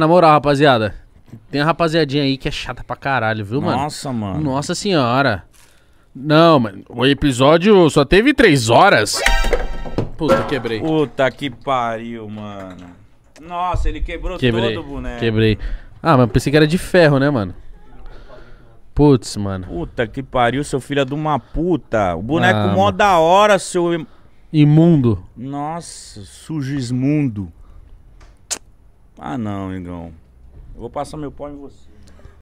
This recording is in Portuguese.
Na moral, rapaziada, tem uma rapaziadinha aí que é chata pra caralho, viu, mano? Nossa, mano. Nossa senhora. Não, mano, o episódio só teve três horas. Puta, quebrei. Puta que pariu, mano. Nossa, ele quebrou Quebrei, todo o boneco. quebrei. Ah, mas pensei que era de ferro, né, mano? Putz, mano. Puta que pariu, seu filho é de uma puta. O boneco Ah, mó mano. da hora, seu. Imundo. Nossa, sujo esmundo. Ah não, Igão. Eu vou passar meu pó em você.